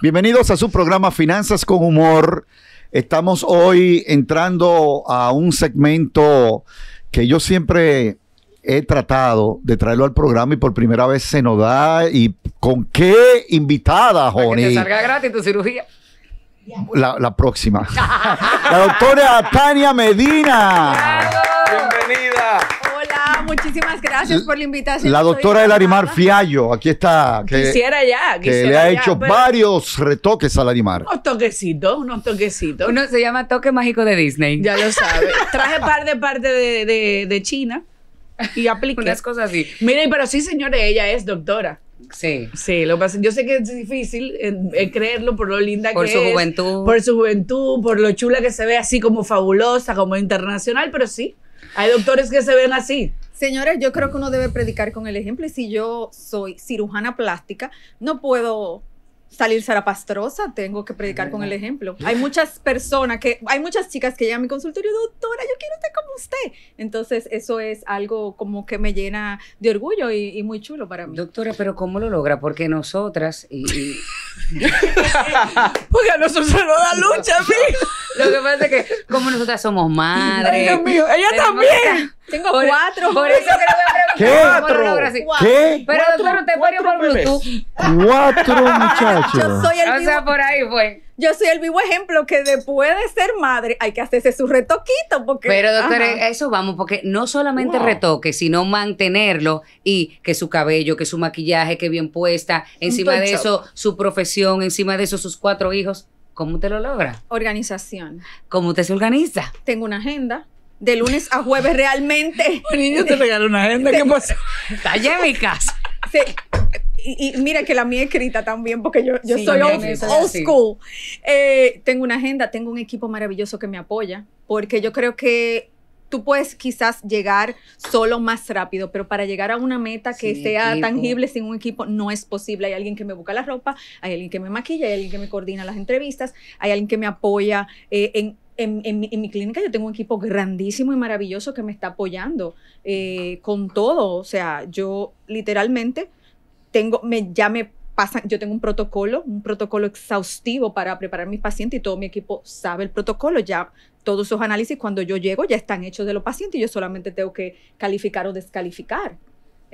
Bienvenidos a su programa Finanzas con Humor. Estamos hoy entrando a un segmento que yo siempre he tratado de traerlo al programa y por primera vez se nos da. ¿Y con qué invitada, Para Que salga gratis tu cirugía la, próxima. la doctora Tania Medina. Bienvenida. Hola, muchísimas gracias por la invitación. La doctora Elarimar Fiallo, aquí está. quisiera ya, que le ha hecho varios retoques al Arimar. Unos toquecitos, unos toquecitos. Uno se llama toque mágico de Disney. Ya lo sabe. Traje par de parte de, China y apliqué. Unas cosas así. Miren, pero sí, señores, ella es doctora. Sí. Sí, lo pasa. Yo sé que es difícil eh, eh, creerlo por lo linda que es. Por su juventud. Por su juventud, por lo chula que se ve así como fabulosa, como internacional, pero sí. Hay doctores que se ven así. Señores, yo creo que uno debe predicar con el ejemplo y si yo soy cirujana plástica, no puedo salir pastrosa tengo que predicar con el ejemplo. Hay muchas personas que, hay muchas chicas que llegan a mi consultorio, doctora, yo quiero estar como usted. Entonces, eso es algo como que me llena de orgullo y, muy chulo para mí. Doctora, pero ¿cómo lo logra? Porque nosotras y... Porque a nosotros nos da lucha, mí. Lo que pasa es que, como nosotras somos madres. Dios mío, ella también. Tengo cuatro. Por eso que le voy a ¿Qué? ¿Cuatro? ¿Qué? Pero doctor, te parió por Bluetooth. Cuatro muchachos. Yo soy el o vivo, sea, por ahí fue. Yo soy el vivo ejemplo que después de ser madre hay que hacerse su retoquito. Porque, Pero doctora, eso vamos, porque no solamente retoque, sino mantenerlo y que su cabello, que su maquillaje, que bien puesta, encima de eso, su profesión, encima de eso, sus cuatro hijos. ¿Cómo te lo logra? Organización. ¿Cómo usted se organiza? Tengo una agenda. De lunes a jueves realmente. Un niño te regaló una agenda. ¿Qué pasó? Está en mi Y, mira que la mía escrita también, porque yo, soy old, school. Eh, tengo una agenda, tengo un equipo maravilloso que me apoya, porque yo creo que tú puedes quizás llegar solo más rápido, pero para llegar a una meta que sea tangible sin un equipo no es posible. Hay alguien que me busca la ropa, hay alguien que me maquilla, hay alguien que me coordina las entrevistas, hay alguien que me apoya eh, en, mi clínica yo tengo un equipo grandísimo y maravilloso que me está apoyando eh, con todo. O sea, yo literalmente tengo, me, ya me yo tengo un protocolo, un protocolo exhaustivo para preparar mis pacientes y todo mi equipo sabe el protocolo. Ya todos esos análisis cuando yo llego ya están hechos de los pacientes y yo solamente tengo que calificar o descalificar.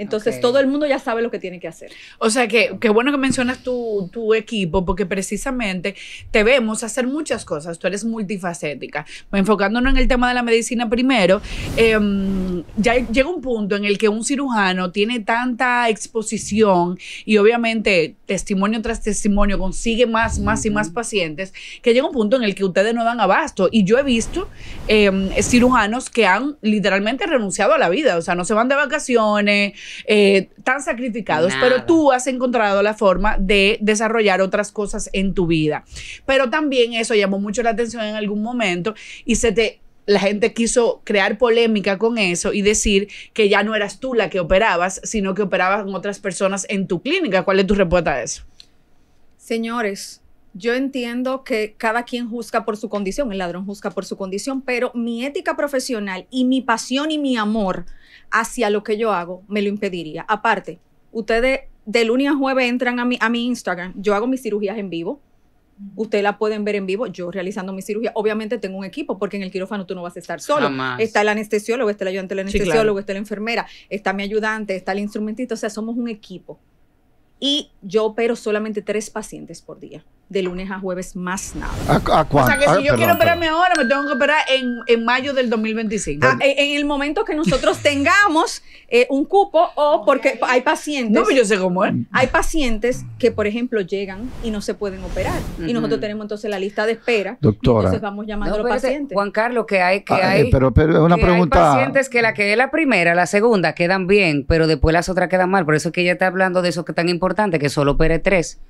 Entonces todo el mundo ya sabe lo que tiene que hacer. O sea que qué bueno que mencionas tu, equipo, porque precisamente te vemos hacer muchas cosas. Tú eres multifacética. Enfocándonos en el tema de la medicina primero, em, ya llega un punto en el que un cirujano tiene tanta exposición y obviamente testimonio tras testimonio consigue más, más y más pacientes, que llega un punto en el que ustedes no dan abasto. Y yo he visto em, cirujanos que han literalmente renunciado a la vida, o sea, no se van de vacaciones eh, tan sacrificados, pero tú has encontrado la forma de desarrollar otras cosas en tu vida. Pero también eso llamó mucho la atención en algún momento y se te la gente quiso crear polémica con eso y decir que ya no eras tú la que operabas, sino que operabas con otras personas en tu clínica. ¿Cuál es tu respuesta a eso? Señores, yo entiendo que cada quien juzga por su condición, el ladrón juzga por su condición, pero mi ética profesional y mi pasión y mi amor hacia lo que yo hago me lo impediría. Aparte, ustedes de lunes a jueves entran a mi, a mi Instagram, yo hago mis cirugías en vivo. Ustedes la pueden ver en vivo, yo realizando mi cirugía. Obviamente tengo un equipo, porque en el quirófano tú no vas a estar solo. Está el anestesiólogo, está el ayudante del anestesiólogo, está la enfermera, está mi ayudante, está el instrumentista. O sea, somos un equipo. Y yo opero solamente tres pacientes por día de lunes a jueves más nada. ¿A, o sea que si ah, yo quiero operarme ahora, me tengo que operar en, mayo del 2025. Ah, en, el momento que nosotros tengamos eh, un cupo o porque hay pacientes. No, pero yo sé cómo es. Hay pacientes que, por ejemplo, llegan y no se pueden operar. Y nosotros tenemos entonces la lista de espera. Doctora. Entonces vamos llamando a los pacientes. Juan Carlos, que hay. Que ah, eh, pero, una pregunta. Hay pacientes que la que es la primera, la segunda quedan bien, pero después las otras quedan mal. Por eso es que ella está hablando de eso que es tan importante, que solo opere tres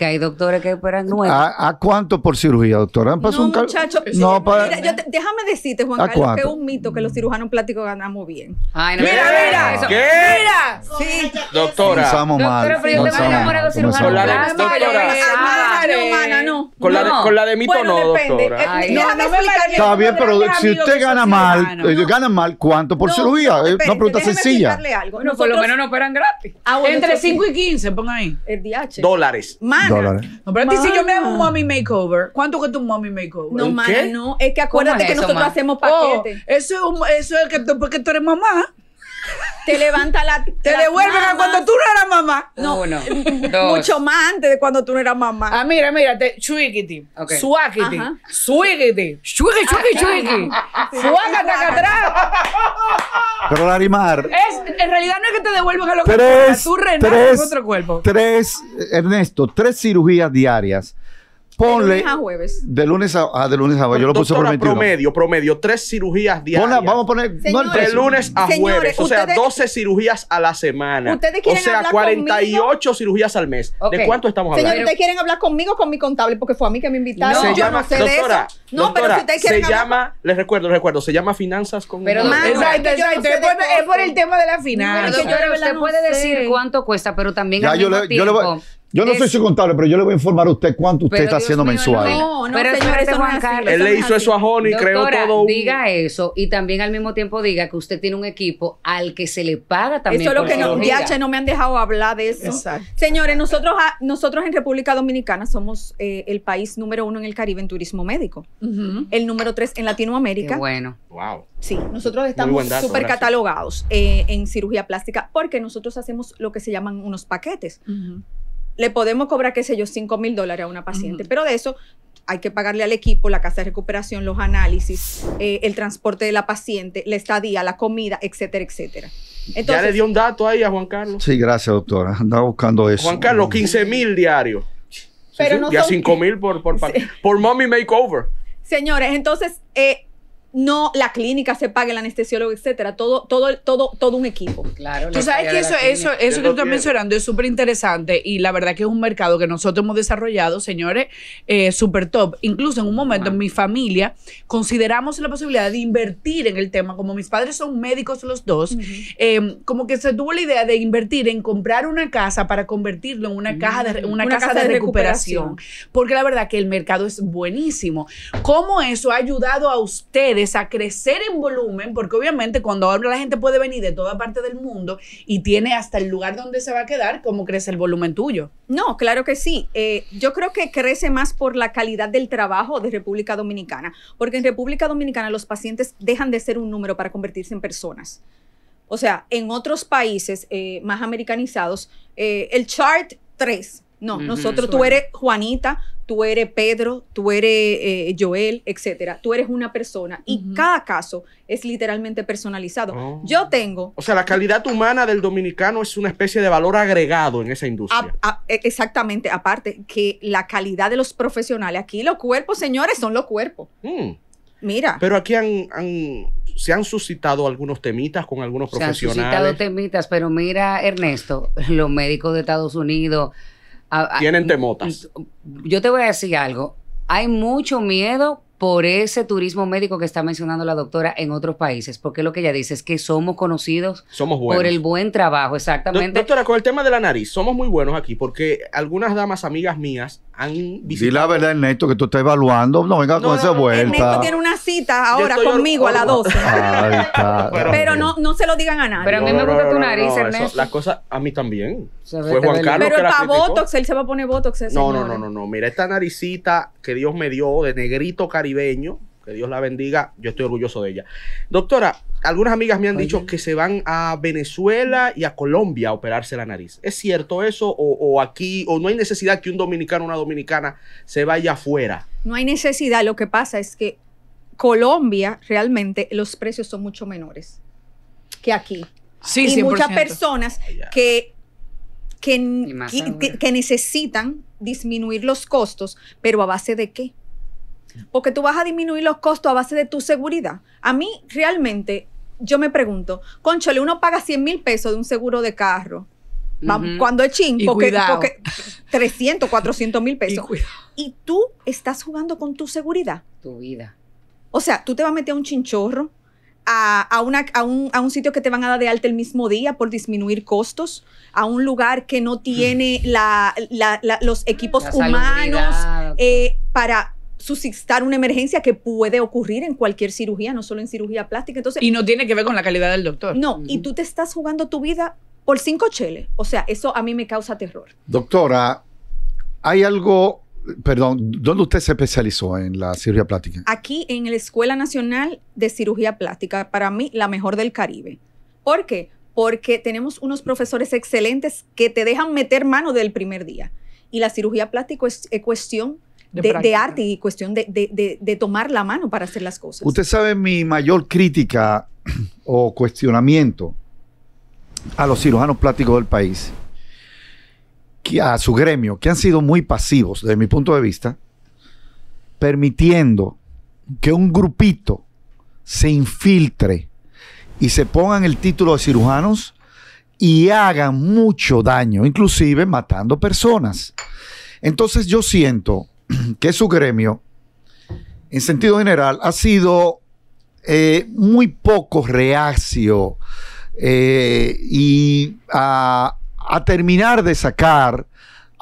que hay doctores que operan nueve. ¿A, cuánto por cirugía, doctora? ¿Han pasado no, un muchacho, no, para... mira, déjame decirte, Juan Carlos, que es un mito que los cirujanos plásticos ganamos bien. mira, mira, Mira, sí. Doctora. Pensamos mal. pero yo te Con, La de, con la de mito no, doctora. Eh, está bien, pero si usted gana mal, gana mal, ¿cuánto por cirugía? es una pregunta sencilla. Algo. por lo menos no operan gratis. Ah, Entre 5 y 15, pongan ahí. El DH. Dólares. Más dólares. No, pero a si yo me hago un mommy makeover, ¿cuánto que tu mommy makeover? No, no. Es que acuérdate que nosotros hacemos oh, paquetes. eso, es un, eso es que tú, porque tú eres mamá. Te levanta la. Te devuelven a no, Mucho más antes de cuando tú no eras mamá. Ah, mira, mira, te, chuiquiti, okay. suáquiti, Ajá. suíquiti, chuiqui, Pero Larimar. Es, en realidad no es que te devuelvan a lo que tú renaces en otro cuerpo. Tres, Ernesto, tres cirugías diarias Ponle. De lunes a jueves. De lunes a, ah, de lunes a jueves. Yo lo puse por 21. Promedio, promedio. Tres cirugías diarias. vamos a poner. de lunes a jueves. O sea, 12 cirugías a la semana. Ustedes quieren O sea, 48 cirugías al mes. ¿De cuánto estamos hablando? Señor, ¿ustedes quieren hablar conmigo o con mi contable? Porque fue a mí que me invitaron. No, se yo no sé de eso. No, pero ustedes quieren. Se llama, les recuerdo, les recuerdo, se llama Finanzas con. Pero más. Es por el tema de la finanza. Pero usted puede decir cuánto cuesta, pero también. Ya, yo le voy. Yo no soy su contable, pero yo le voy a informar a usted cuánto usted está haciendo mensual. No, no, pero señor, eso Juan Carlos. Él le hizo eso a Joni, creó todo un... Diga eso y también al mismo tiempo diga que usted tiene un equipo al que se le paga también. Eso es lo que no, DH no me han dejado hablar de eso. Señores, nosotros, nosotros en República Dominicana somos eh, el país número uno en el Caribe en turismo médico, el número tres en Latinoamérica. bueno. Wow. Sí, nosotros estamos súper catalogados eh, en cirugía plástica porque nosotros hacemos lo que se llaman unos paquetes le podemos cobrar, qué sé yo, 5 mil dólares a una paciente, pero de eso hay que pagarle al equipo, la casa de recuperación, los análisis, eh, el transporte de la paciente, la estadía, la comida, etcétera, etcétera. ya le dio un dato ahí a Juan Carlos. Sí, gracias, doctora. Andaba buscando eso. Juan Carlos, 15 mil diarios. ya 5 mil por, por, por mommy makeover. Señores, entonces, eh, no la clínica se pague, el anestesiólogo, etcétera, todo, todo, todo, todo un equipo. Claro. Tú sabes que eso, eso, eso que tú estás mencionando es súper interesante y la verdad que es un mercado que nosotros hemos desarrollado, señores, eh, súper top. Incluso en un momento en mi familia consideramos la posibilidad de invertir en el tema, como mis padres son médicos los dos, em, como que se tuvo la idea de invertir en comprar una casa para convertirlo en una, de, mm. una, casa, de, recuperación. recuperación, porque la verdad que el mercado es buenísimo. ¿Cómo eso ha ayudado a ustedes? a crecer en volumen, porque obviamente cuando habla la gente puede venir de toda parte del mundo y tiene hasta el lugar donde se va a quedar, cómo crece el volumen tuyo. No, claro que sí. Eh, yo creo que crece más por la calidad del trabajo de República Dominicana, porque en República Dominicana los pacientes dejan de ser un número para convertirse en personas. O sea, en otros países eh, más americanizados, eh, el chart 3, no, nosotros, tú eres Juanita, tú eres Pedro, tú eres eh, Joel, etcétera. Tú eres una persona y cada caso es literalmente personalizado. Oh. Yo tengo. O sea, la calidad humana del dominicano es una especie de valor agregado en esa industria. E, exactamente. Aparte que la calidad de los profesionales aquí, los cuerpos, señores, son los cuerpos. Mm. Mira. Pero aquí se han suscitado algunos temitas con algunos profesionales. Se han suscitado temitas, pero mira, Ernesto, los médicos de Estados Unidos Ah, ah, tienen temotas. Yo te voy a decir algo. Hay mucho miedo por ese turismo médico que está mencionando la doctora en otros países, porque lo que ella dice es que somos conocidos por el buen trabajo, exactamente. doctora, con el tema de la nariz, somos muy buenos aquí, porque algunas damas amigas mías han visitado... Sí, la verdad, Ernesto, que tú estás evaluando, no venga con no, esa vuelta. Ernesto tiene una cita ahora conmigo a las 12. pero, no, no se lo digan a nadie. Pero a mí me gusta tu nariz, Ernesto. Las cosas a mí también. Fue Juan Carlos Pero que Botox, él se va a poner Botox. no, no, no, no, no. Mira, esta naricita que Dios me dio de negrito cariño que Dios la bendiga, yo estoy orgulloso de ella. Doctora, algunas amigas me han dicho que se van a Venezuela y a Colombia a operarse la nariz. ¿Es cierto eso? O, aquí, o no hay necesidad que un dominicano o una dominicana se vaya afuera? No hay necesidad, lo que pasa es que Colombia realmente los precios son mucho menores que aquí. Sí, y muchas personas que, que, necesitan disminuir los costos, pero a base de qué? porque tú vas a disminuir los costos a base de tu seguridad. A mí realmente, yo me pregunto, conchole, uno paga 100 mil pesos de un seguro de carro. Cuando es chin, porque, 300, 400 mil pesos. Y, tú estás jugando con tu seguridad. Tu vida. O sea, tú te vas a meter a un chinchorro, a, a, un, sitio que te van a dar de alta el mismo día por disminuir costos, a un lugar que no tiene mm. los equipos humanos eh, para suscitar una emergencia que puede ocurrir en cualquier cirugía, no solo en cirugía plástica. Entonces, y no tiene que ver con la calidad del doctor. No, y tú te estás jugando tu vida por cinco cheles. O sea, eso a mí me causa terror. Doctora, hay algo, perdón, ¿dónde usted se especializó en la cirugía plástica? Aquí en la Escuela Nacional de Cirugía Plástica, para mí la mejor del Caribe. ¿Por qué? Porque tenemos unos profesores excelentes que te dejan meter mano del primer día. Y la cirugía plástica es cuestión de, arte y cuestión de, tomar la mano para hacer las cosas. Usted sabe mi mayor crítica o cuestionamiento a los cirujanos plásticos del país, que a su gremio, que han sido muy pasivos desde mi punto de vista, permitiendo que un grupito se infiltre y se pongan el título de cirujanos y hagan mucho daño, inclusive matando personas. Entonces yo siento que su gremio, en sentido general, ha sido eh, muy poco reacio eh, y a, terminar de sacar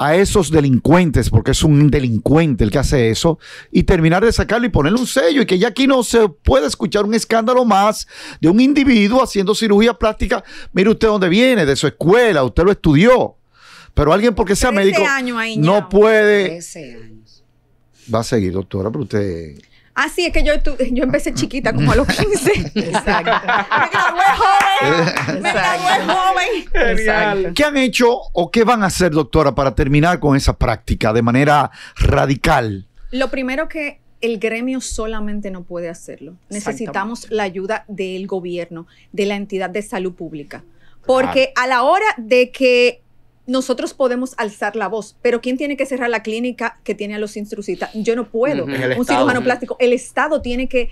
a esos delincuentes, porque es un delincuente el que hace eso, y terminar de sacarlo y ponerle un sello, y que ya aquí no se puede escuchar un escándalo más de un individuo haciendo cirugía plástica. Mire usted dónde viene, de su escuela, usted lo estudió. Pero alguien porque sea médico no puede va a seguir, doctora, pero usted... Así ah, es que yo, yo empecé chiquita, como a los 15. Exacto. me gradué joven. Me gradué joven. Exacto. ¿Qué han hecho o qué van a hacer, doctora, para terminar con esa práctica de manera radical? Lo primero que el gremio solamente no puede hacerlo. Necesitamos la ayuda del gobierno, de la entidad de salud pública. Porque a la hora de que nosotros podemos alzar la voz, pero ¿quién tiene que cerrar la clínica que tiene a los instrucistas? Yo no puedo. Un cirujano plástico. El Estado tiene que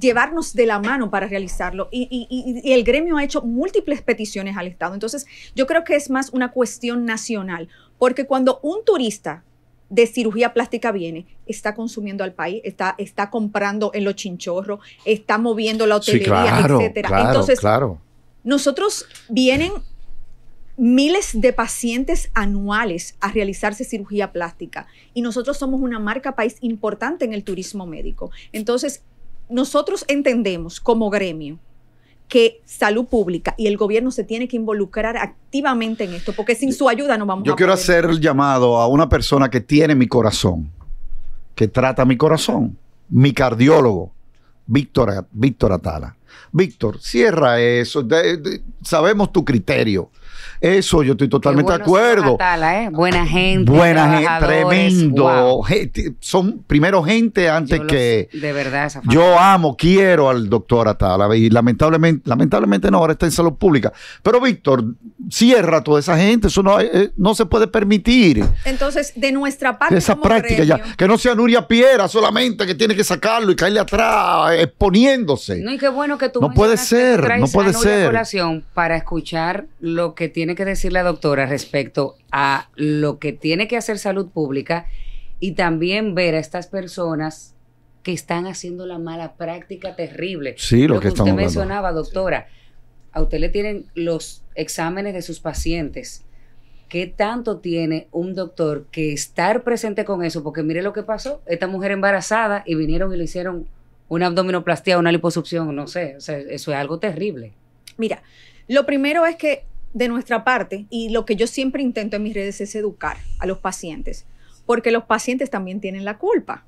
llevarnos de la mano para realizarlo. Y, el gremio ha hecho múltiples peticiones al Estado. Entonces, yo creo que es más una cuestión nacional, porque cuando un turista de cirugía plástica viene, está consumiendo al país, está, está comprando en los chinchorros, está moviendo la hotelería, etcétera. Entonces, claro. nosotros vienen miles de pacientes anuales a realizarse cirugía plástica y nosotros somos una marca país importante en el turismo médico. Entonces, nosotros entendemos como gremio que salud pública y el gobierno se tiene que involucrar activamente en esto, porque sin su ayuda no vamos Yo a... Yo quiero hacer el llamado a una persona que tiene mi corazón, que trata mi corazón, mi cardiólogo, Víctor, Víctor Atala. Víctor, cierra eso, sabemos tu criterio, eso yo estoy totalmente de acuerdo. ¿eh? Buena gente. Buena tremendo. son primero gente antes que. de verdad, Yo amo, quiero al doctor Atala y lamentablemente, lamentablemente no, ahora está en salud pública. Pero Víctor, cierra toda esa gente, eso eh, no, se puede permitir. Entonces, de nuestra parte. Esa práctica ya, que no sea Nuria Piera solamente que tiene que sacarlo y caerle atrás, exponiéndose. No, y qué bueno que tú. No puede ser, no puede ser. para escuchar lo que tiene que decir la doctora respecto a lo que tiene que hacer salud pública y también ver a estas personas que están haciendo la mala práctica terrible. Sí, lo, que, usted mencionaba, doctora. A usted le tienen los exámenes de sus pacientes. ¿Qué tanto tiene un doctor que estar presente con eso? Porque mire lo que pasó. Esta mujer embarazada y vinieron y le hicieron una abdominoplastia, una liposucción, no sé. eso es algo terrible. Mira, lo primero es que de nuestra parte, y lo que yo siempre intento en mis redes es educar a los pacientes, porque los pacientes también tienen la culpa.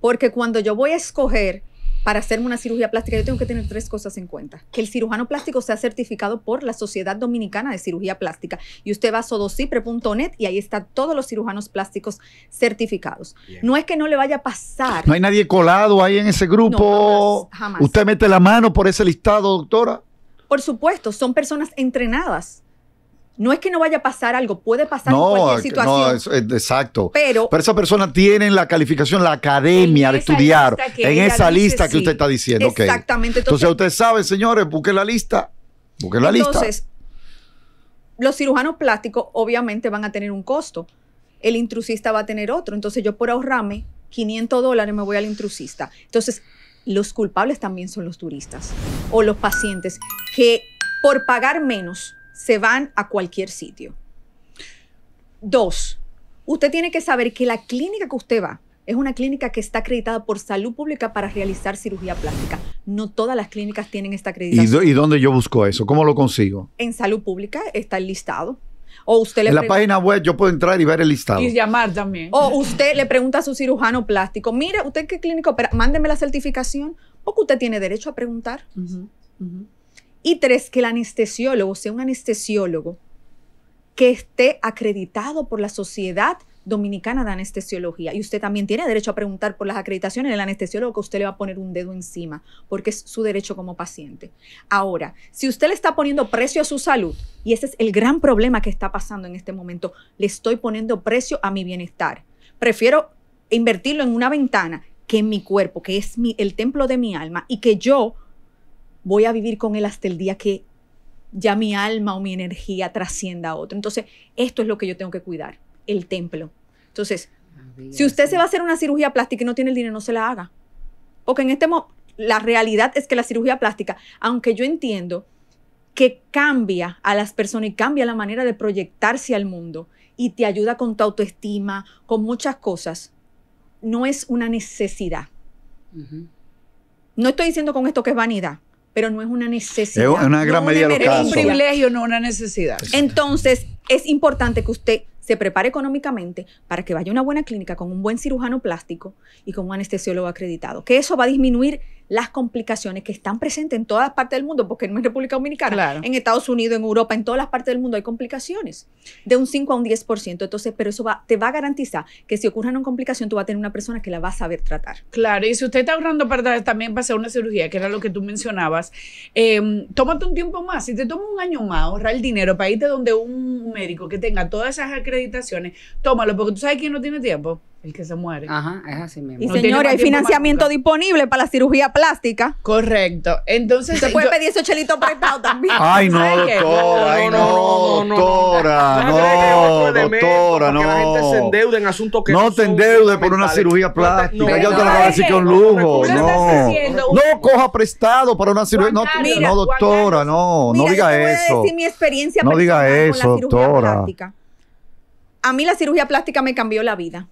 Porque cuando yo voy a escoger para hacerme una cirugía plástica, yo tengo que tener tres cosas en cuenta. Que el cirujano plástico sea certificado por la Sociedad Dominicana de Cirugía Plástica. Y usted va a sodocipre.net y ahí están todos los cirujanos plásticos certificados. No es que no le vaya a pasar. No hay nadie colado ahí en ese grupo. Usted mete la mano por ese listado, doctora. Por supuesto, son personas entrenadas. No es que no vaya a pasar algo, puede pasar cualquier situación. No, exacto. Pero, pero esa persona tiene la calificación, la academia de estudiar, en esa lista que usted está diciendo. Exactamente. Entonces, usted sabe, señores, busquen la lista. Busquen la lista. Entonces, los cirujanos plásticos obviamente van a tener un costo. El intrusista va a tener otro. Entonces, yo por ahorrarme 500 dólares me voy al intrusista. Entonces, los culpables también son los turistas o los pacientes que por pagar menos se van a cualquier sitio. Dos, usted tiene que saber que la clínica que usted va es una clínica que está acreditada por salud pública para realizar cirugía plástica. No todas las clínicas tienen esta acreditación. ¿Y, dónde yo busco eso? ¿Cómo lo consigo? En salud pública está el listado usted en la página web yo puedo entrar y ver el listado. Y llamar también. O usted le pregunta a su cirujano plástico, mire, ¿usted qué clínico pero Mándeme la certificación, porque usted tiene derecho a preguntar. Y tres, que el anestesiólogo sea un anestesiólogo que esté acreditado por la sociedad Dominicana de Anestesiología. Y usted también tiene derecho a preguntar por las acreditaciones del anestesiólogo que usted le va a poner un dedo encima, porque es su derecho como paciente. Ahora, si usted le está poniendo precio a su salud, y ese es el gran problema que está pasando en este momento, le estoy poniendo precio a mi bienestar. Prefiero invertirlo en una ventana que en mi cuerpo, que es el templo de mi alma, y que yo voy a vivir con él hasta el día que ya mi alma o mi energía trascienda a otro. Entonces, esto es lo que yo tengo que cuidar, el templo. Entonces, si usted se va a hacer una cirugía plástica y no tiene el dinero, no se la haga. Porque en este momento, la realidad es que la cirugía plástica, aunque yo entiendo que cambia a las personas y cambia la manera de proyectarse al mundo y te ayuda con tu autoestima, con muchas cosas, no es una necesidad. No estoy diciendo con esto que es vanidad, pero no es una necesidad. una gran Es un privilegio, no una necesidad. Entonces, es importante que usted se prepare económicamente para que vaya a una buena clínica con un buen cirujano plástico y con un anestesiólogo acreditado, que eso va a disminuir las complicaciones que están presentes en todas partes del mundo, porque no en República Dominicana, en Estados Unidos, en Europa, en todas las partes del mundo hay complicaciones, de un 5 a un 10%. Entonces, pero eso va, te va a garantizar que si ocurren una complicación, tú vas a tener una persona que la va a saber tratar. Claro, y si usted está ahorrando para también pasar una cirugía, que era lo que tú mencionabas, em, tómate un tiempo más. Si te toma un año más, ahorra el dinero para irte donde un médico que tenga todas esas acreditaciones, tómalo, porque tú sabes quién no tiene tiempo. El que se muere. Ajá, es así mismo. Y señores, hay financiamiento disponible para la cirugía plástica. Correcto. Entonces. Se puede pedir ese chelito prestado también. Ay, no, doctora. Ay, no, doctora. No, doctora, no. Que la gente se endeude en asuntos que no. te endeudes por una cirugía plástica. Yo te lo voy a decir con lujo. No. No coja prestado para una cirugía. No, no doctora, no. No diga eso. Voy mi experiencia No diga eso, doctora. A mí la cirugía plástica me cambió la vida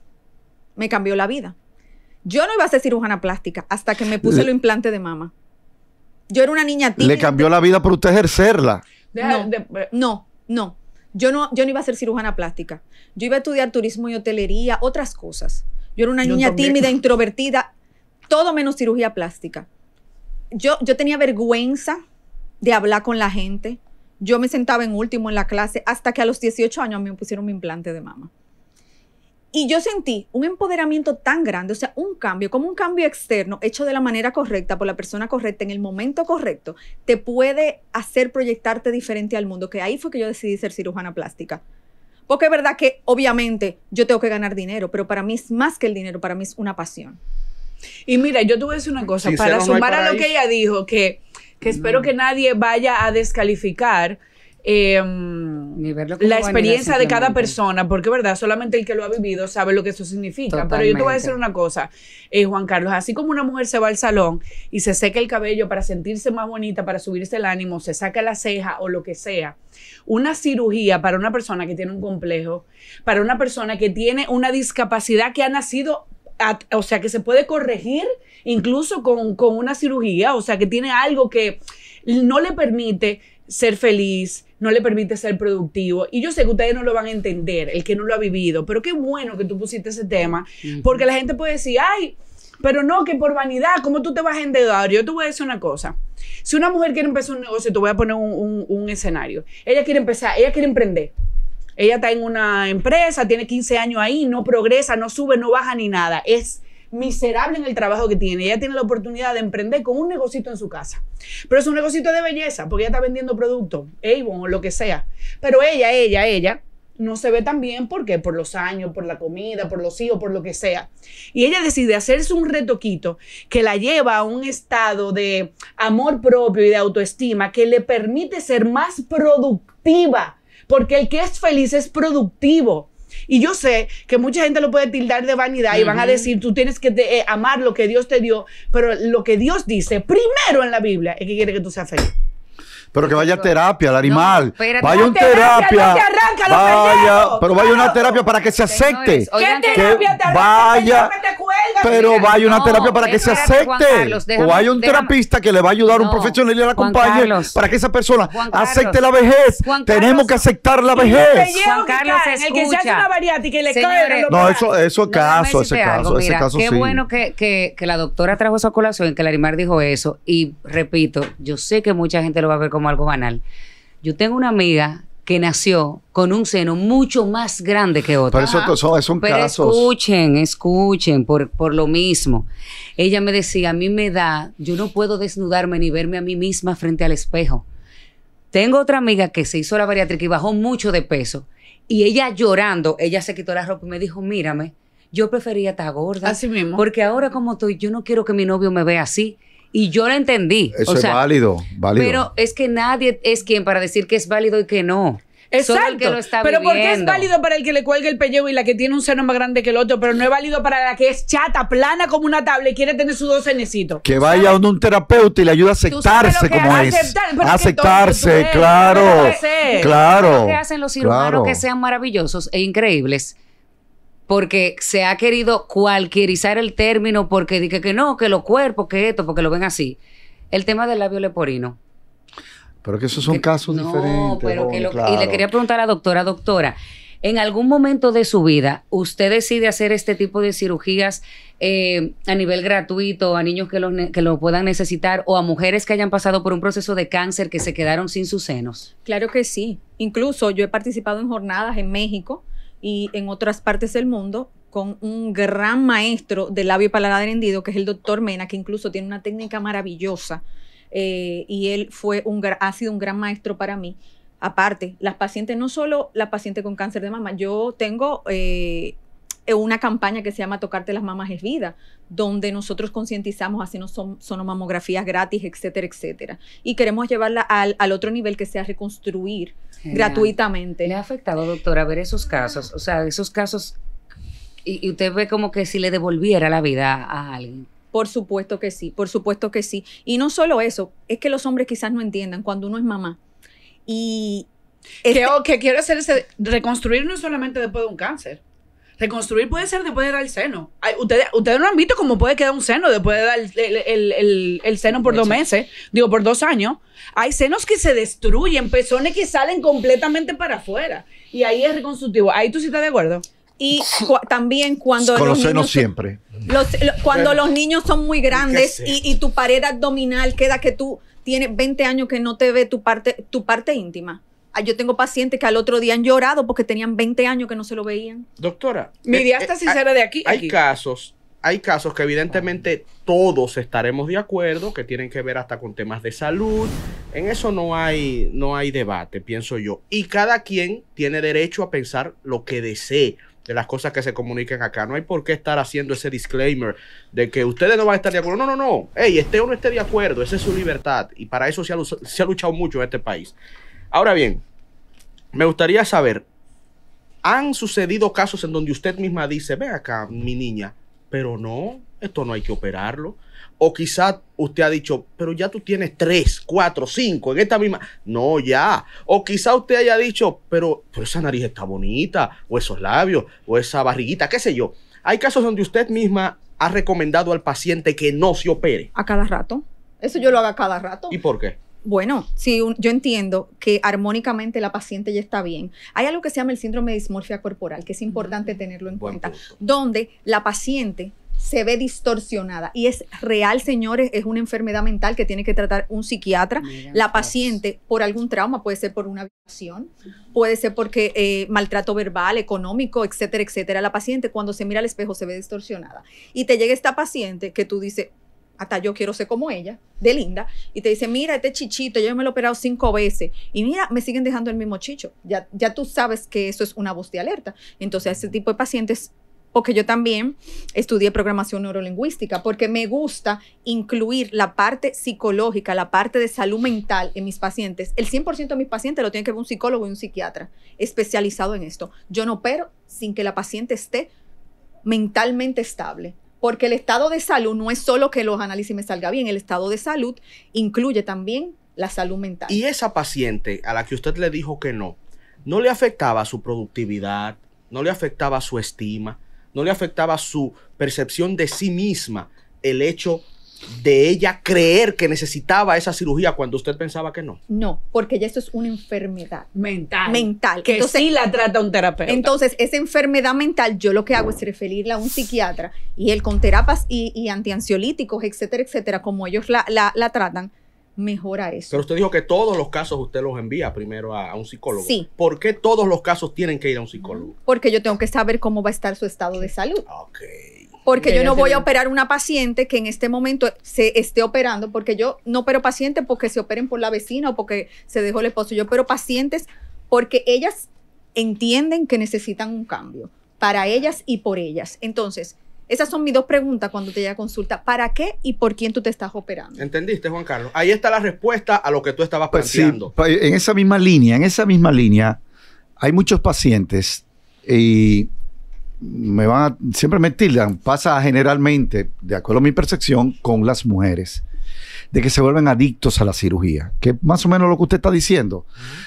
me cambió la vida. Yo no iba a ser cirujana plástica hasta que me puse el implante de mama. Yo era una niña tímida. ¿Le cambió la vida por usted ejercerla? No, no, Yo no, yo no iba a ser cirujana plástica. Yo iba a estudiar turismo y hotelería, otras cosas. Yo era una niña tímida, introvertida, todo menos cirugía plástica. Yo, yo tenía vergüenza de hablar con la gente. Yo me sentaba en último en la clase hasta que a los 18 años me pusieron mi implante de mama. Y yo sentí un empoderamiento tan grande, o sea, un cambio, como un cambio externo hecho de la manera correcta, por la persona correcta, en el momento correcto, te puede hacer proyectarte diferente al mundo, que ahí fue que yo decidí ser cirujana plástica. Porque es verdad que obviamente yo tengo que ganar dinero, pero para mí es más que el dinero, para mí es una pasión. Y mira, yo te voy a decir una cosa, para sumar a lo que ella dijo, que, que espero mm. que nadie vaya a descalificar Em, la experiencia de cada persona, porque verdad, solamente el que lo ha vivido sabe lo que eso significa. Pero yo te voy a decir una cosa, eh, Juan Carlos, así como una mujer se va al salón y se seca el cabello para sentirse más bonita, para subirse el ánimo, se saca la ceja o lo que sea, una cirugía para una persona que tiene un complejo, para una persona que tiene una discapacidad que ha nacido o sea, que se puede corregir incluso con, con, una cirugía, o sea, que tiene algo que no le permite ser feliz, no le permite ser productivo. Y yo sé que ustedes no lo van a entender, el que no lo ha vivido, pero qué bueno que tú pusiste ese tema, porque la gente puede decir, ay, pero no, que por vanidad, ¿cómo tú te vas a endeudar? Yo te voy a decir una cosa. Si una mujer quiere empezar un negocio, te voy a poner un, un escenario. Ella quiere empezar, ella quiere emprender. Ella está en una empresa, tiene 15 años ahí, no progresa, no sube, no baja ni nada. Es miserable en el trabajo que tiene. Ella tiene la oportunidad de emprender con un negocito en su casa. Pero es un negocito de belleza, porque ella está vendiendo productos, Avon o lo que sea. Pero ella, ella, ella no se ve tan bien porque por los años, por la comida, por los hijos, por lo que sea. Y ella decide hacerse un retoquito que la lleva a un estado de amor propio y de autoestima que le permite ser más productiva, porque el que es feliz es productivo. Y yo sé que mucha gente lo puede tildar de vanidad y van a decir, tú tienes que eh, amar lo que Dios te dio, pero lo que Dios dice primero en la Biblia es que quiere que tú seas feliz. Pero que vaya a terapia al animal. vaya a terapia. vaya, pero vaya a una terapia para que se acepte. vaya, pero vaya una terapia para que se acepte. o hay un terapista que le va a ayudar, un profesional y le acompañe para que esa persona acepte la vejez. Tenemos que aceptar la vejez. el que se una y le No, eso, eso es caso, ese caso, ese caso Qué bueno que la doctora trajo esa colación, que el animal dijo eso. Y repito, yo sé que mucha gente lo va a ver con como algo banal. Yo tengo una amiga que nació con un seno mucho más grande que otra. Por eso son, un Pero escuchen, escuchen, por, por lo mismo. Ella me decía, a mí me da, yo no puedo desnudarme ni verme a mí misma frente al espejo. Tengo otra amiga que se hizo la bariátrica y bajó mucho de peso. Y ella llorando, ella se quitó la ropa y me dijo, mírame, yo prefería estar gorda. Así mismo. Porque ahora como estoy, yo no quiero que mi novio me vea así. Y yo lo entendí. Eso es válido, válido. Pero es que nadie es quien para decir que es válido y que no. Exacto. Lo está pero porque es válido para el que le cuelga el pellejo y la que tiene un seno más grande que el otro, pero no es válido para la que es chata, plana como una tabla y quiere tener sus dos cenecitos. Que vaya a un terapeuta y le ayude a aceptarse como es. A aceptarse, claro. Claro. hacen los cirujanos que sean maravillosos e increíbles porque se ha querido cualquierizar el término, porque dije que no, que los cuerpos, que esto, porque lo ven así. El tema del labio leporino. Pero que esos son casos casos no, Pero que lo, Y le quería preguntar a la doctora, doctora, ¿en algún momento de su vida usted decide hacer este tipo de cirugías eh, a nivel gratuito, a niños que lo, que lo puedan necesitar o a mujeres que hayan pasado por un proceso de cáncer que se quedaron sin sus senos? Claro que sí. Incluso yo he participado en jornadas en México y en otras partes del mundo con un gran maestro de labio y paladar rendido que es el doctor Mena, que incluso tiene una técnica maravillosa. Eh, y él fue un, ha sido un gran maestro para mí. Aparte, las pacientes, no solo la paciente con cáncer de mama, yo tengo eh, una campaña que se llama Tocarte las mamas es vida, donde nosotros concientizamos, hacemos son, sonomamografías gratis, etcétera, etcétera. Y queremos llevarla al, al otro nivel que sea reconstruir gratuitamente. ¿Le ha afectado, doctora, ver esos casos? O sea, esos casos, y, usted ve como que si le devolviera la vida a alguien. Por supuesto que sí, por supuesto que sí. Y no solo eso, es que los hombres quizás no entiendan cuando uno es mamá. Y, creo que, este que, quiero hacer ese, reconstruir no solamente después de un cáncer. Reconstruir puede ser después de dar el seno. ustedes, ustedes no han visto cómo puede quedar un seno después de dar el, seno por dos meses, digo, por dos años. Hay senos que se destruyen, pezones que salen completamente para afuera. Y ahí es reconstructivo. Ahí tú sí estás de acuerdo. Y también cuando Con los, niños siempre. Los, cuando los niños son muy grandes y, tu pared abdominal queda que tú tienes 20 años que no te ve tu parte, tu parte íntima. Ah, yo tengo pacientes que al otro día han llorado porque tenían 20 años que no se lo veían. Doctora. Mi eh, diástasis eh, era de aquí. Hay casos, hay casos que evidentemente todos estaremos de acuerdo, que tienen que ver hasta con temas de salud. En eso no hay, no hay debate, pienso yo. Y cada quien tiene derecho a pensar lo que desee de las cosas que se comunican acá. No hay por qué estar haciendo ese disclaimer de que ustedes no van a estar de acuerdo. No, no, no. Ey, esté o no esté de acuerdo, esa es su libertad. Y para eso se ha luchado mucho en este país. Ahora bien, me gustaría saber, ¿han sucedido casos en donde usted misma dice, ve acá, mi niña, pero no, esto no hay que operarlo? O quizás usted ha dicho, pero ya tú tienes tres, cuatro, cinco en esta misma. No, ya. O quizás usted haya dicho, pero, pero esa nariz está bonita, o esos labios, o esa barriguita, qué sé yo. Hay casos donde usted misma ha recomendado al paciente que no se opere. A cada rato. Eso yo lo hago a cada rato. ¿Y por qué? Bueno, sí, yo entiendo que armónicamente la paciente ya está bien. Hay algo que se llama el síndrome de dismorfia corporal, que es importante tenerlo en cuenta, donde la paciente se ve distorsionada y es real, señores, es una enfermedad mental que tiene que tratar un psiquiatra. la pues. paciente por algún trauma, puede ser por una violación, puede ser porque eh, maltrato verbal, económico, etcétera, etcétera. La paciente cuando se mira al espejo se ve distorsionada y te llega esta paciente que tú dices, hasta yo quiero ser como ella, de linda, y te dice, mira, este chichito, yo me lo he operado cinco veces, y mira, me siguen dejando el mismo chicho. Ya, ya tú sabes que eso es una voz de alerta. Entonces, a este tipo de pacientes, porque yo también estudié programación neurolingüística, porque me gusta incluir la parte psicológica, la parte de salud mental en mis pacientes. El 100% de mis pacientes lo tiene que ver un psicólogo y un psiquiatra especializado en esto. Yo no opero sin que la paciente esté mentalmente estable. Porque el estado de salud no es solo que los análisis me salga bien, el estado de salud incluye también la salud mental. Y esa paciente a la que usted le dijo que no, no le afectaba su productividad, no le afectaba su estima, no le afectaba su percepción de sí misma el hecho de ella creer que necesitaba esa cirugía cuando usted pensaba que no? No, porque ya esto es una enfermedad mental. Mental. Que sí la trata un terapeuta. Entonces, esa enfermedad mental, yo lo que hago es referirla a un psiquiatra y él con terapias y, antiansiolíticos, etcétera, etcétera, como ellos la, tratan, mejora eso. Pero usted dijo que todos los casos usted los envía primero a, a, un psicólogo. Sí. ¿Por qué todos los casos tienen que ir a un psicólogo? Porque yo tengo que saber cómo va a estar su estado de salud. Ok. Porque yo no voy a operar una paciente que en este momento se esté operando, porque yo no opero pacientes porque se operen por la vecina o porque se dejó el esposo. Yo opero pacientes porque ellas entienden que necesitan un cambio para ellas y por ellas. Entonces, esas son mis dos preguntas cuando te llega consulta. ¿Para qué y por quién tú te estás operando? ¿Entendiste, Juan Carlos? Ahí está la respuesta a lo que tú estabas pues planteando. en esa misma línea, en esa misma línea, hay muchos pacientes y me van a, siempre me tildan, pasa generalmente, de acuerdo a mi percepción, con las mujeres, de que se vuelven adictos a la cirugía, que es más o menos lo que usted está diciendo,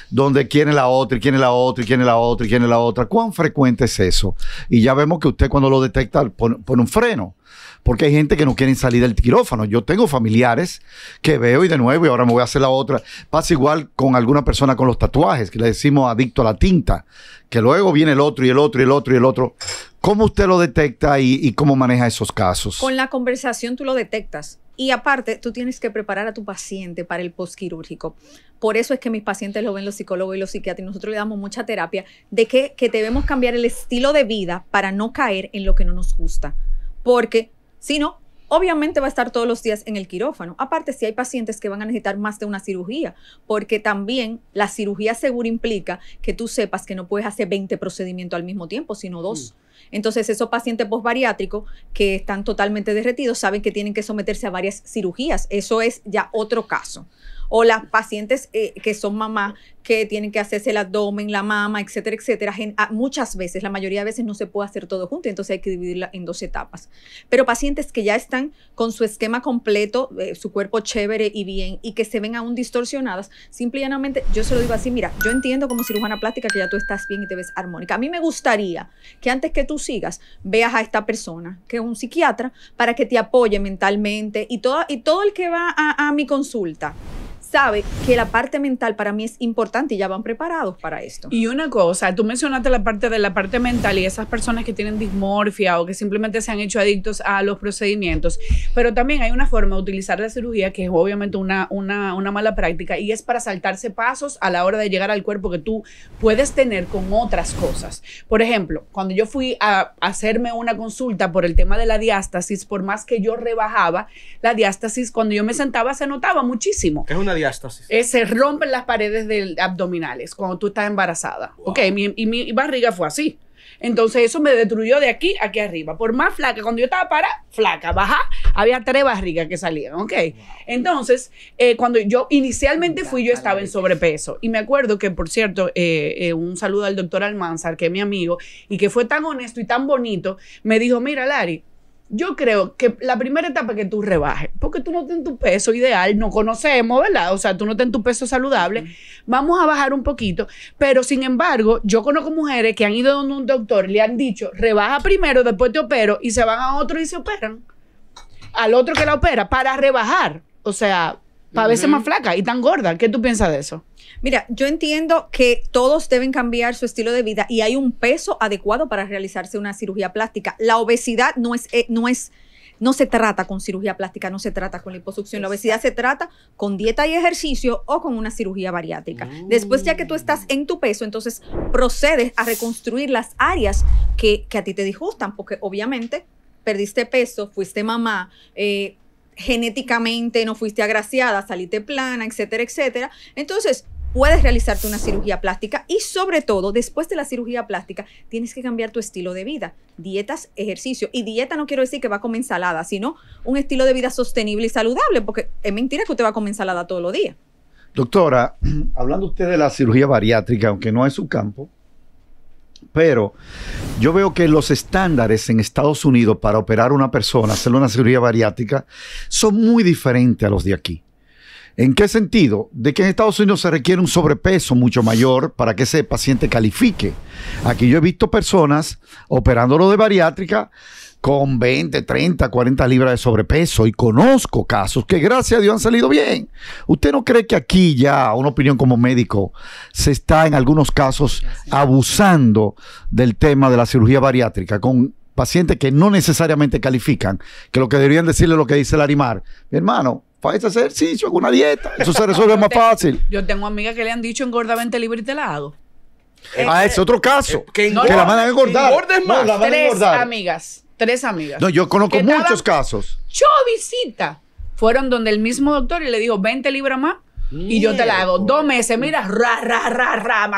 donde quiere la otra, y quién es la otra, y quién es la otra, y quién es la otra, cuán frecuente es eso. Y ya vemos que usted cuando lo detecta pone un freno, porque hay gente que no quiere salir del quirófano. Yo tengo familiares que veo y de nuevo, y ahora me voy a hacer la otra. Pasa igual con alguna persona con los tatuajes, que le decimos adicto a la tinta, que luego viene el otro y el otro y el otro y el otro. ¿Cómo usted lo detecta y, cómo maneja esos casos? Con la conversación tú lo detectas. Y aparte, tú tienes que preparar a tu paciente para el postquirúrgico. Por eso es que mis pacientes lo ven los psicólogos y los psiquiatras y nosotros le damos mucha terapia de que debemos cambiar el estilo de vida para no caer en lo que no nos gusta porque si no, obviamente va a estar todos los días en el quirófano. Aparte, si hay pacientes que van a necesitar más de una cirugía, porque también la cirugía segura implica que tú sepas que no puedes hacer 20 procedimientos al mismo tiempo, sino dos. Entonces, esos pacientes postbariátricos que están totalmente derretidos saben que tienen que someterse a varias cirugías. Eso es ya otro caso o las pacientes eh, que son mamá que tienen que hacerse el abdomen, la mama, etcétera, etcétera. Ah, muchas veces, la mayoría de veces no se puede hacer todo junto, entonces hay que dividirla en dos etapas. Pero pacientes que ya están con su esquema completo, eh, su cuerpo chévere y bien, y que se ven aún distorsionadas, simplemente yo se lo digo así, mira, yo entiendo como cirujana plástica que ya tú estás bien y te ves armónica. A mí me gustaría que antes que tú sigas, veas a esta persona, que es un psiquiatra, para que te apoye mentalmente y todo, y todo el que va a mi consulta sabe que la parte mental para mí es importante y ya van preparados para esto. Y una cosa, tú mencionaste la parte de la parte mental y esas personas que tienen dismorfia o que simplemente se han hecho adictos a los procedimientos, pero también hay una forma de utilizar la cirugía que es obviamente una, una, mala práctica y es para saltarse pasos a la hora de llegar al cuerpo que tú puedes tener con otras cosas. Por ejemplo, cuando yo fui a hacerme una consulta por el tema de la diástasis, por más que yo rebajaba, la diástasis cuando yo me sentaba se notaba muchísimo. es una eh, se rompen las paredes del abdominales cuando tú estás embarazada. Ok, y mi barriga fue así. Entonces eso me destruyó de aquí a aquí arriba. Por más flaca, cuando yo estaba para, flaca, baja, había tres barrigas que salían, ¿ok? Entonces, eh, cuando yo inicialmente fui, yo estaba en sobrepeso. Y me acuerdo que, por cierto, eh, un saludo al doctor Almanzar, que es mi amigo, y que fue tan honesto y tan bonito, me dijo, mira, Lari, yo creo que la primera etapa que tú rebajes, porque tú no tienes tu peso ideal, no conocemos, ¿verdad? O sea, tú no tienes tu peso saludable, vamos a bajar un poquito, pero sin embargo, yo conozco mujeres que han ido donde un doctor, le han dicho, rebaja primero, después te opero, y se van a otro y se operan, al otro que la opera, para rebajar. O sea, para veces más flaca y tan gorda. ¿Qué tú piensas de eso? Mira, yo entiendo que todos deben cambiar su estilo de vida y hay un peso adecuado para realizarse una cirugía plástica. La obesidad no es, eh, no es no se trata con cirugía plástica, no se trata con liposucción. La obesidad se trata con dieta y ejercicio o con una cirugía bariátrica. Después, ya que tú estás en tu peso, entonces procedes a reconstruir las áreas que, a ti te disgustan, porque obviamente perdiste peso, fuiste mamá, eh, genéticamente no fuiste agraciada, saliste plana, etcétera, etcétera. Entonces, puedes realizarte una cirugía plástica y sobre todo, después de la cirugía plástica, tienes que cambiar tu estilo de vida, dietas, ejercicio. Y dieta no quiero decir que va comer ensalada, sino un estilo de vida sostenible y saludable, porque es mentira que usted va comer ensalada todos los días. Doctora, hablando usted de la cirugía bariátrica, aunque no es su campo, pero yo veo que los estándares en Estados Unidos para operar una persona, hacerle una cirugía bariátrica, son muy diferentes a los de aquí. ¿En qué sentido? De que en Estados Unidos se requiere un sobrepeso mucho mayor para que ese paciente califique. Aquí yo he visto personas operándolo de bariátrica con 20, 30, 40 libras de sobrepeso y conozco casos que gracias a Dios han salido bien. ¿Usted no cree que aquí ya, una opinión como médico, se está en algunos casos abusando del tema de la cirugía bariátrica con pacientes que no necesariamente califican, que lo que deberían decirle es lo que dice Larimar. Mi hermano, para hacer ejercicio, alguna una dieta, eso se resuelve más fácil. Yo tengo amigas que le han dicho engordamente libre y te la hago. Ah, es otro caso. Eh, que, la van a engordar. más. No, la van a amigas tres amigas. No, yo conozco muchos casos. visita. Fueron donde el mismo doctor y le dijo 20 libras más. Y yo te la hago dos meses, mira, ra, ra, ra, ra,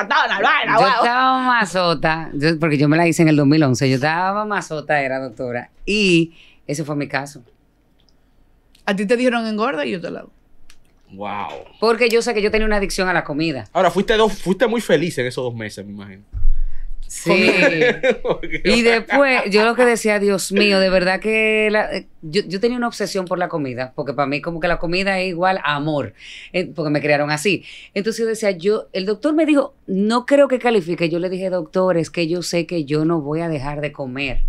Yo estaba mazota, porque yo me la hice en el 2011, yo estaba mazota, era doctora, y ese fue mi caso. ¿A ti te dijeron engorda y yo te la hago? Wow. Porque yo sé que yo tenía una adicción a la comida. Ahora, fuiste, dos, fuiste muy feliz en esos dos meses, me imagino. Sí. y después, yo lo que decía, Dios mío, de verdad que eh, yo, tenía una obsesión por la comida, porque para mí como que la comida es igual a amor, eh, porque me crearon así. Entonces yo decía, yo, el doctor me dijo, no creo que califique. Yo le dije, doctor, es que yo sé que yo no voy a dejar de comer.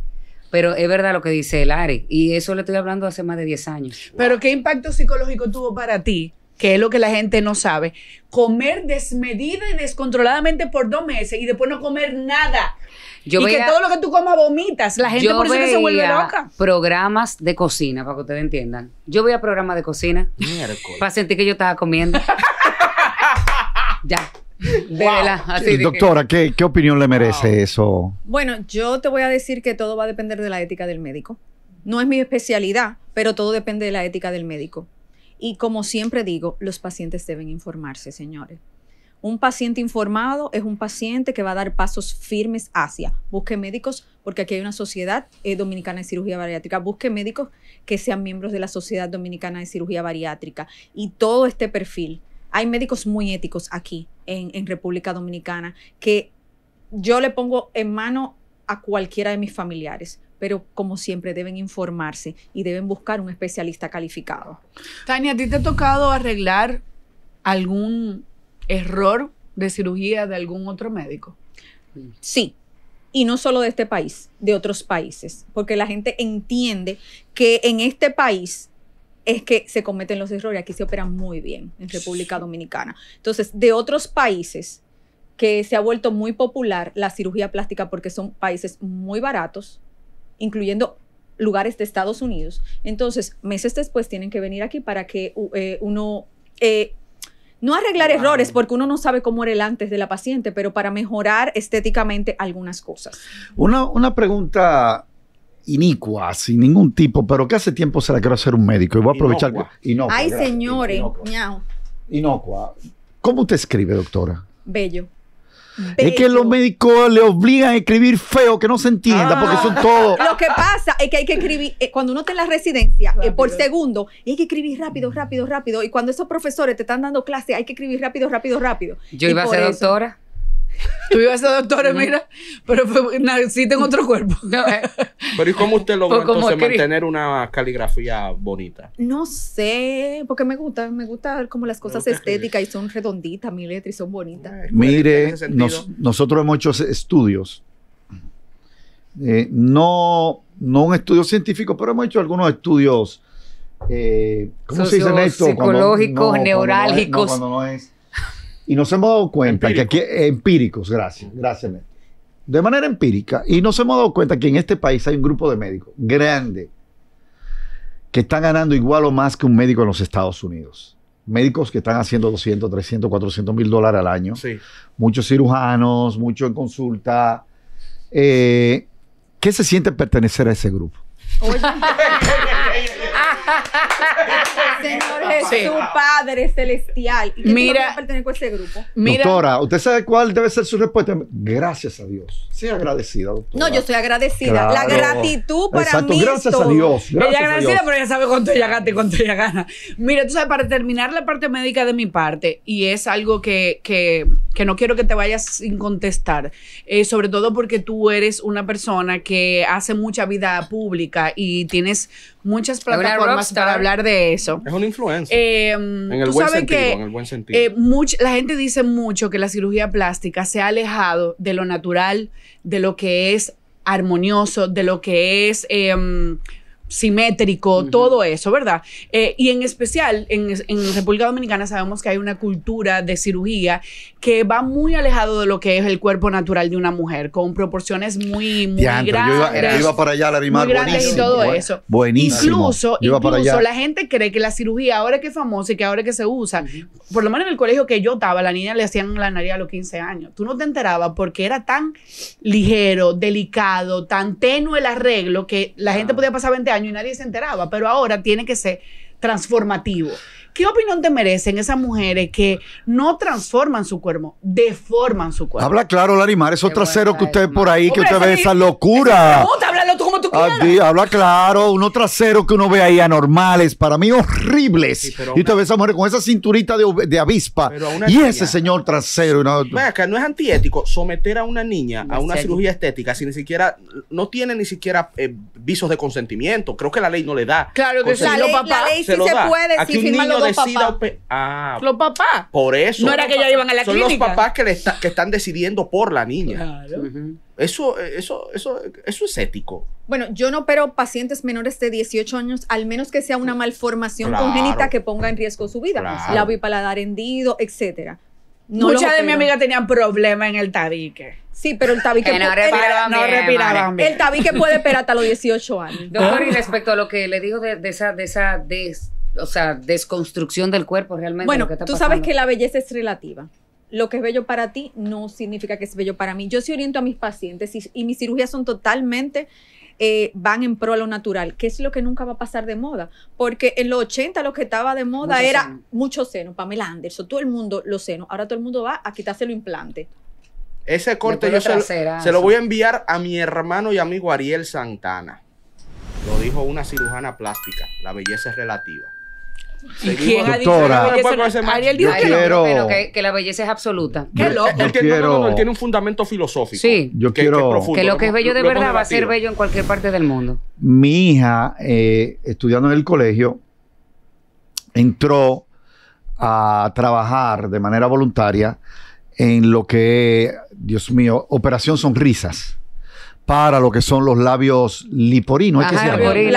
Pero es verdad lo que dice el Ari, y eso le estoy hablando hace más de 10 años. Pero ¿qué impacto psicológico tuvo para ti que es lo que la gente no sabe, comer desmedida y descontroladamente por dos meses y después no comer nada. y que todo lo que tú comas vomitas. La gente por eso se vuelve loca. Programas de cocina, para que ustedes entiendan. Yo voy a programas de cocina. Para sentir que yo estaba comiendo. ya. Doctora, ¿qué, opinión le merece eso? Bueno, yo te voy a decir que todo va a depender de la ética del médico. No es mi especialidad, pero todo depende de la ética del médico. Y como siempre digo, los pacientes deben informarse, señores. Un paciente informado es un paciente que va a dar pasos firmes hacia. Busque médicos, porque aquí hay una sociedad eh, dominicana de cirugía bariátrica. Busque médicos que sean miembros de la Sociedad Dominicana de Cirugía Bariátrica y todo este perfil. Hay médicos muy éticos aquí en República Dominicana que yo le pongo en mano a cualquiera de mis familiares pero como siempre deben informarse y deben buscar un especialista calificado. Tania, ¿a ti te ha tocado arreglar algún error de cirugía de algún otro médico? Sí, y no solo de este país, de otros países, porque la gente entiende que en este país es que se cometen los errores, aquí se operan muy bien en República Dominicana. Entonces, de otros países que se ha vuelto muy popular la cirugía plástica porque son países muy baratos, incluyendo lugares de Estados Unidos. Entonces, meses después tienen que venir aquí para que eh, uno... Eh, no arreglar errores porque uno no sabe cómo era el antes de la paciente, pero para mejorar estéticamente algunas cosas. Una, pregunta inicua, sin ningún tipo, pero que hace tiempo se la quiero hacer un médico y voy a aprovechar. Inocua. Ay, señores. Inocua. ¿Cómo te escribe, doctora? Bello. Es que los médicos le obligan a escribir feo, que no se entienda, porque son ah. todos. Lo que pasa es que hay que escribir, eh, cuando uno está en la residencia, eh, por segundo, hay que escribir rápido, rápido, rápido. Y cuando esos profesores te están dando clase, hay que escribir rápido, rápido, rápido. Yo iba a ser eso, doctora. Tú ibas a ser doctora, mira, pero fue, en otro cuerpo. Eh. Pero ¿y cómo usted logró entonces mantener una caligrafía bonita? No sé, porque me gusta, me gusta como las cosas estéticas y son redonditas, mi letra y son bonitas. Mire, nosotros hemos hecho estudios. Eh, no, no un estudio científico, pero hemos hecho algunos estudios. Eh, ¿Cómo Psicológicos, neurálgicos. Y nos hemos dado cuenta que aquí, empíricos, gracias, gracias. De manera empírica, y nos hemos dado cuenta que en este país hay un grupo de médicos grande que están ganando igual o más que un médico en los Estados Unidos. Médicos que están haciendo 200, 300, 400 mil dólares al año. Muchos cirujanos, mucho en consulta. Eh, ¿Qué se siente pertenecer a ese grupo? Oye. Señor es tu Padre Celestial. ¿Y Mira, pertenezco a ese grupo? doctora, ¿usted sabe cuál debe ser su respuesta? Gracias a Dios. Sí, agradecida, doctor. No, yo estoy agradecida. La gratitud para mí Gracias a Dios. Gracias ella agradecida, pero ella sabe cuánto ella gana y cuánto ella gana. Mira, tú sabes, para terminar la parte médica de mi parte, y es algo que, que, que no quiero que te vayas sin contestar, eh, sobre todo porque tú eres una persona que hace mucha vida pública y tienes muchas plataformas para hablar de eso. Es una influencia. Em, en, el buen sentido, que, en el buen sentido. la gente dice mucho que la cirugía plástica se ha alejado de lo natural, de lo que es armonioso, de lo que es... Em, simétrico, todo eso, ¿verdad? Eh, y en especial en, República Dominicana sabemos que hay una cultura de cirugía que va muy alejado de lo que es el cuerpo natural de una mujer, con proporciones muy, muy grandes. Yo para allá muy Y todo eso. Incluso, incluso la gente cree que la cirugía, ahora que es famosa y que ahora que se usa, por lo menos en el colegio que yo estaba, la niña le hacían la nariz a los 15 años. Tú no te enterabas porque era tan ligero, delicado, tan tenue el arreglo que la gente podía pasar 20 año y nadie se enteraba, pero ahora tiene que ser transformativo. ¿Qué opinión te merecen esas mujeres que no transforman su cuerpo, deforman su cuerpo? Habla claro, Larimar, esos traseros trasero que usted por ahí, que usted ve esa locura. hablas tú Ah, habla claro, uno trasero que uno ve ahí anormales, para mí horribles. y te ves a mujer con esa cinturita de, avispa y ese señor trasero. no es antiético someter a una niña a una cirugía estética si ni siquiera, no tiene ni siquiera eh, visos de consentimiento. Creo que la ley no le da. Claro que la la ley sí se, puede, si firman los papás. los papás. Por eso. No era que ya iban a la Son los papás que, están decidiendo por la niña. Claro. Eso, eso, eso, eso es ético. Bueno, yo no opero pacientes menores de 18 años, al menos que sea una malformación congénita que ponga en riesgo su vida, la labio y paladar hendido, etcétera. No Muchas de mi amiga tenían problemas en el tabique. Sí, pero el tabique no, puede, El tabique puede esperar hasta los 18 años. Doctor, y respecto a lo que le digo de, esa, de esa desconstrucción del cuerpo realmente. Bueno, tú sabes que la belleza es relativa lo que es bello para ti no significa que es bello para mí. Yo sí oriento a mis pacientes y, mis cirugías son totalmente eh, van en pro a lo natural, que es lo que nunca va a pasar de moda, porque en los 80 lo que estaba de moda era mucho seno, Pamela Anderson, todo el mundo los senos, ahora todo el mundo va a quitarse lo implante. Ese corte yo se lo voy a enviar a mi hermano y amigo Ariel Santana. Lo dijo una cirujana plástica, la belleza es relativa. ¿Quién que la belleza Ariel dijo que que, la belleza es absoluta. Qué tiene- no, no, no, él tiene un fundamento filosófico. Sí. Yo que- quiero- Que lo que es bello de verdad va a ser bello en cualquier parte del mundo. mi hija, eh, estudiando en el colegio, entró a trabajar de manera voluntaria en lo que, Dios mío, Operación Sonrisas para lo que son los labios liporinos. que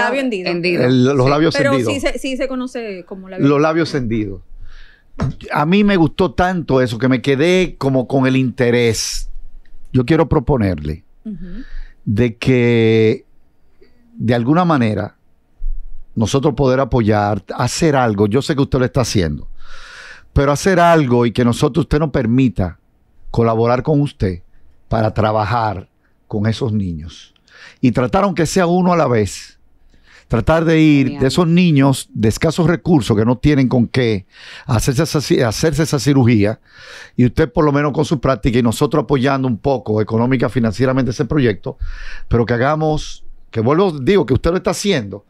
los labios Pero Sí se, sí se conoce como Los labios hendidos. A mí me gustó tanto eso que me quedé como con el interés. Yo quiero proponerle de que de alguna manera nosotros poder apoyar, hacer algo. Yo sé que usted lo está haciendo, pero hacer algo y que nosotros usted nos permita colaborar con usted para trabajar con esos niños. Y trataron que sea uno a la vez. Tratar de ir de esos niños de escasos recursos que no tienen con qué hacerse esa, hacerse esa cirugía, y usted por lo menos con su práctica y nosotros apoyando un poco económica, financieramente ese proyecto, pero que hagamos, que vuelvo, digo que usted lo está haciendo,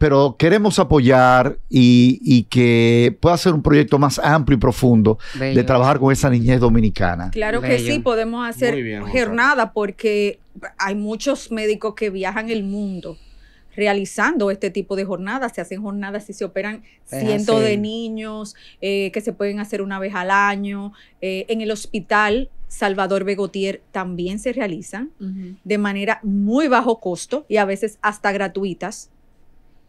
pero queremos apoyar y, que pueda ser un proyecto más amplio y profundo de trabajar con esa niñez dominicana. Claro que sí, podemos hacer jornada porque hay muchos médicos que viajan el mundo realizando este tipo de jornadas. Se hacen jornadas y se operan pues cientos de niños eh, que se pueden hacer una vez al año. Eh, en el hospital Salvador Begotier también se realizan de manera muy bajo costo y a veces hasta gratuitas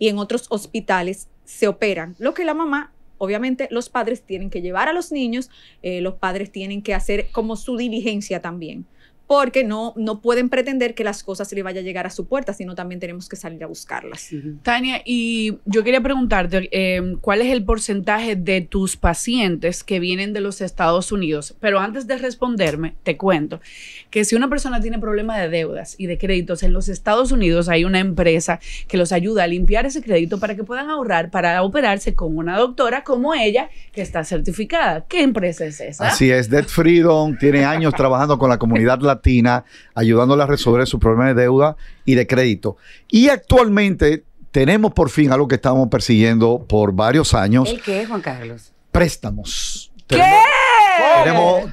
y en otros hospitales se operan, lo que la mamá obviamente los padres tienen que llevar a los niños, eh, los padres tienen que hacer como su diligencia también porque no, no pueden pretender que las cosas se les vaya a llegar a su puerta, sino también tenemos que salir a buscarlas. Tania, y yo quería preguntarte, em, ¿cuál es el porcentaje de tus pacientes que vienen de los Estados Unidos? Pero antes de responderme, te cuento que si una persona tiene problema de deudas y de créditos en los Estados Unidos, hay una empresa que los ayuda a limpiar ese crédito para que puedan ahorrar para operarse con una doctora como ella que está certificada. ¿Qué empresa es esa? Así es, Debt Freedom tiene años trabajando con la comunidad latina ayudándola a resolver sus problemas de deuda y de crédito. Y actualmente tenemos por fin algo que estamos persiguiendo por varios años. ¿El qué, Juan Carlos? Préstamos. ¿Qué?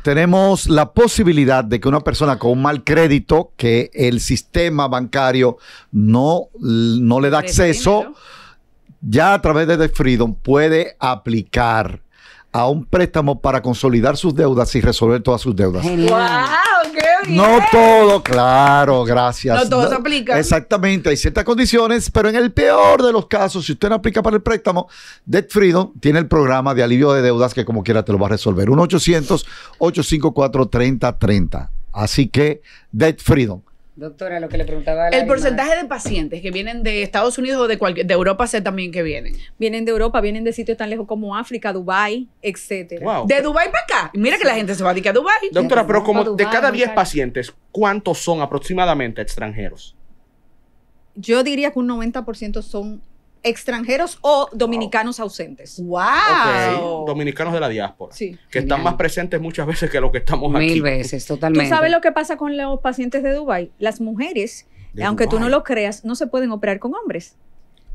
Tenemos, la posibilidad de que una persona con un mal crédito, que el sistema bancario no, no le da acceso, ya a través de The Freedom puede aplicar a un préstamo para consolidar sus deudas y resolver todas sus deudas. ¡Wow! ¡Qué bien! No todo, claro, gracias. No todo se aplica. Exactamente, hay ciertas condiciones, pero en el peor de los casos, si usted no aplica para el préstamo, Debt Freedom tiene el programa de alivio de deudas que como quiera te lo va a resolver. 1-800-854-3030. Así que, Debt Freedom. Doctora, lo que le preguntaba. el porcentaje de pacientes que vienen de Estados Unidos o de, cualquier, de Europa sé también que vienen. Vienen de Europa, vienen de sitios tan lejos como África, Dubái, etcétera. De Dubái para acá. Mira que la gente se va a dedicar a Dubái. Doctora, pero como de cada 10 pacientes, ¿cuántos son aproximadamente extranjeros? Yo diría que un 90% son extranjeros o dominicanos ausentes. ¡Wow! Dominicanos de la diáspora. Sí. Que están más presentes muchas veces que los que estamos aquí. Mil veces, totalmente. ¿Tú sabes lo que pasa con los pacientes de Dubai? Las mujeres, aunque tú no lo creas, no se pueden operar con hombres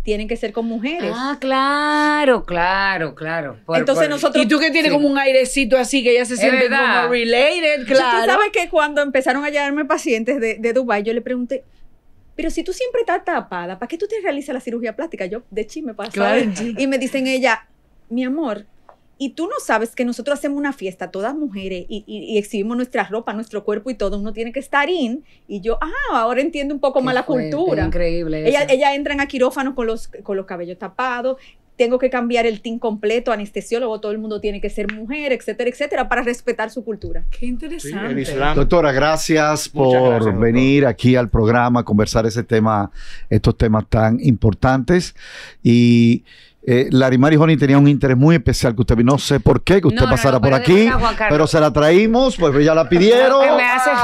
tienen que ser con mujeres. Ah, claro, claro, claro. Entonces nosotros... Y tú que tienes como un airecito así que ya se siente como related, claro. Tú sabes que cuando empezaron a llamarme pacientes de, de yo le pregunté, pero si tú siempre estás tapada, ¿para qué tú te realizas la cirugía plástica? Yo de chisme pasa. Pues, y me dicen ella, mi amor, y tú no sabes que nosotros hacemos una fiesta, todas mujeres, y, exhibimos nuestra ropa, nuestro cuerpo y todo, uno tiene que estar in. Y yo, ah, ahora entiendo un poco más la cultura. Increíble. Ella, ella entran a quirófano con los, con los cabellos tapados, tengo que cambiar el team completo, anestesiólogo, todo el mundo tiene que ser mujer, etcétera, etcétera, para respetar su cultura. Qué interesante. doctora, gracias por venir aquí al programa, conversar ese tema, estos temas tan importantes. Y eh, y Joni tenía un interés muy especial que usted no sé por qué que usted pasara por aquí, pero se la traímos, pues ya la pidieron,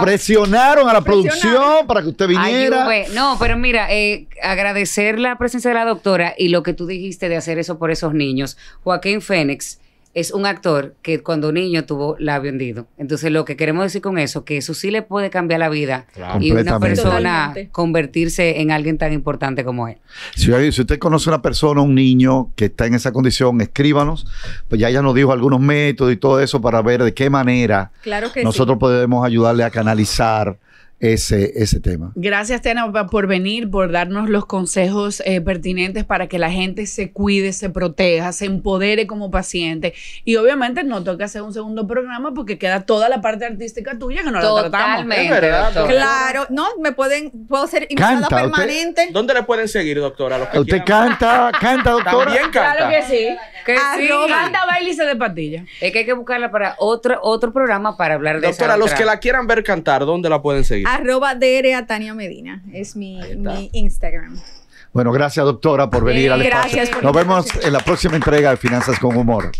presionaron a la producción para que usted viniera. no, pero mira, eh, agradecer la presencia de la doctora y lo que tú dijiste de hacer eso por esos niños. Joaquín Fénix es un actor que cuando niño tuvo labio vendido. Entonces, lo que queremos decir con eso, que eso sí le puede cambiar la vida y una persona convertirse en alguien tan importante como él. Si, usted conoce a una persona, un niño que está en esa condición, escríbanos. Pues ya ella nos dijo algunos métodos y todo eso para ver de qué manera nosotros podemos ayudarle a canalizar ese, ese tema. Gracias, Tena, por venir, por darnos los consejos eh, pertinentes para que la gente se cuide, se proteja, se empodere como paciente. Y obviamente no toca hacer un segundo programa porque queda toda la parte artística tuya que no la tratamos. Totalmente. Claro, no, me pueden, puedo ser invitada permanente. ¿Dónde le pueden seguir, doctora? Los que usted canta, canta, doctora. También canta. Claro que sí. Que sí. Canta, baile y se de patilla. Es que hay que buscarla para otro, otro programa para hablar de Doctora, los que la quieran ver cantar, ¿dónde la pueden seguir? Arroba DRA Tania Medina. Es mi, Instagram. Bueno, gracias doctora por venir a al espacio. Gracias por Nos vemos en la próxima entrega de Finanzas con Humor.